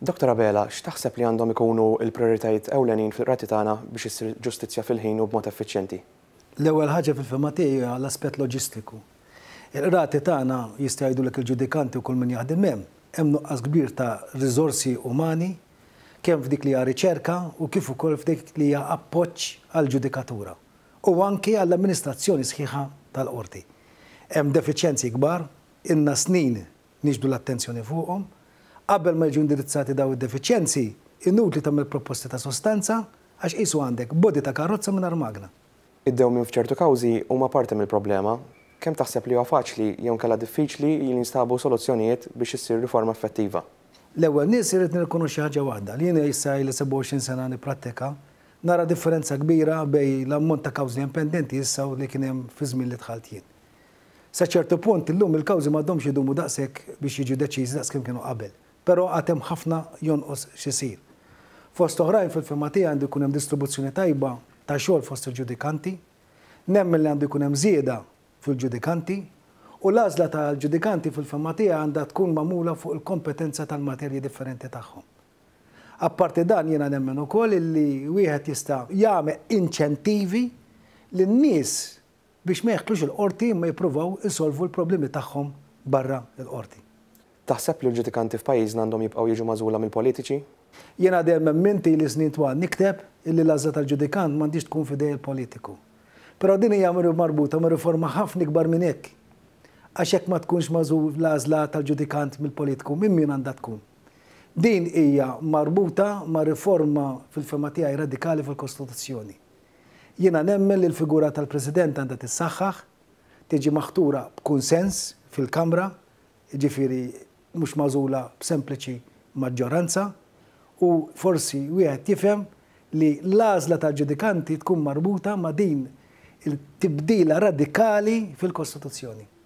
Doktora Bela, x'taħseb li għandhom ikunu il-prioritajiet ewlenin fil-rati tagħna biex isir ġustizzja fil-ħin u b'mod effiċjenti? L-ewwel ħaġa fil-fema tiegħi l-aspett loġistiku. Il-rati tagħna jista' jgħidulek il-ġudikanti u kull min jaħdem hemm hemm nuqqas kbir ta' riżorsi umani kemm f'dik li hija riċerka u kif ukoll f'dik li hija appoġġ għall-ġudikatura u anke għall-amministrazzjoni sħiħa tal-qorti. Hemm defiċjenzi kbar, inna snin niġdu l-attenzjoni fuqhom, -um, qabel ma jġu indirizzati daw id-defiċjenzi, inutli tamil proposti ta' sostanza għax jisu għandek bodi ta' karrozza minn armagna. Id-dew minn f'ċertu kawzi u ma parti mill-problema, kem taħseb li huwa faċli jew kella diffiċli li jinstabu soluzzjonijiet biex jissir riforma effettiva. l ewel nies irid nirkunu xi wahda waħda li jiena issa li 27 sena nipprattika nara differenza kbira bej l-ammont ta' kawżi impendenti jissa u li kien hemm fi żmien li dħalt jien. Sa ċertu punt illum il-kawżi m'għadhomx idumu daqsek biex jiġu deċiżi daqs kemm kienu qabel pero għatem ħafna jonqos xisir. Fost oħrajn fil-firmatija għandu jkun hemm distribuzzjoni tajba ta' xogħol fost il-ġudikanti, nemmen li għandu jkun zieda fil-ġudikanti, u l-għażla tal-ġudikanti fil-firmatija għandha tkun mamula fuq il-kompetenza tal-materji differenti tagħhom. Apparti dan jiena nemmen ukoll li wieħed jista' jagħmel inċentivi lin-nies biex ma il-qorti ma jippruvaw isolvu l-problemi tagħhom barra l-qorti. Taħseb li l-ġudikanti f'pajjiżna għandhom jibqgħu jiġu magħżula mill-politiċi? Jien dejjem menti li snin twal nikteb illi l-għażla tal-ġudikant m'għandix tkun fidej il-politiku. Però din hija marbuta ma' riforma ħafna ikbar minn hekk. Għax hekk ma tkunx magħżul l-għażla tal-ġudikant mill-politiku, minn min għandha tkun. Din hija marbuta ma' riforma fil-fema tiegħi radikali fil-Kostituzzjoni. Jiena nemmen li l-figura tal-President għandha tissaħħaħ, tiġi maħtura b'kunsens fil-Kamra, ġifiri mhux magħżula b'sempliċi maġġoranza u forsi wieħed jifhem li l-għażla ta' ġudikanti tkun marbuta ma' din il-tibdila radikali fil-Kostituzzjoni.